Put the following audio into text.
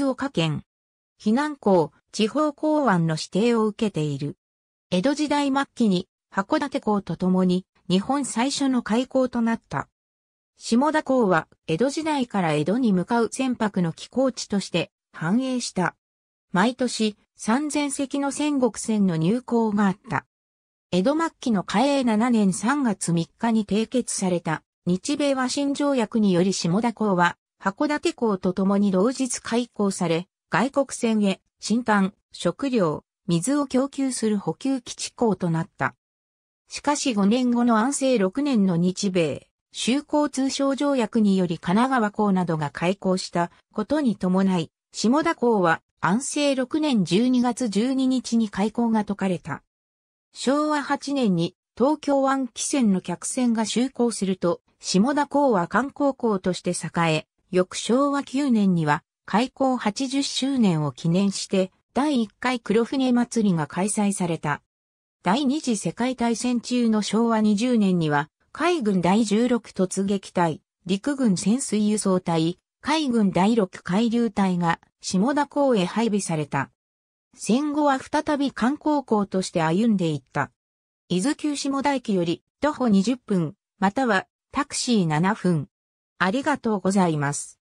静岡県。避難港、地方港湾の指定を受けている。江戸時代末期に函館港とともに日本最初の開港となった。下田港は江戸時代から江戸に向かう船舶の寄港地として繁栄した。毎年3000隻の戦国船の入港があった。江戸末期の嘉永7年3月3日に締結された日米和親条約により下田港は函館港と共に同日開港され、外国船へ、新炭、食料、水を供給する補給基地港となった。しかし5年後の安政6年の日米、修航通商条約により神奈川港などが開港したことに伴い、下田港は安政6年12月12日に開港が解かれた。昭和8年に東京湾汽船の客船が就航すると、下田港は観光港として栄え、翌昭和9年には開港80周年を記念して第1回黒船祭りが開催された。第二次世界大戦中の昭和20年には海軍第16突撃隊、陸軍潜水輸送隊、海軍第6海流隊が下田港へ配備された。戦後は再び観光港として歩んでいった。伊豆急下田駅より徒歩20分、またはタクシー7分、ありがとうございます。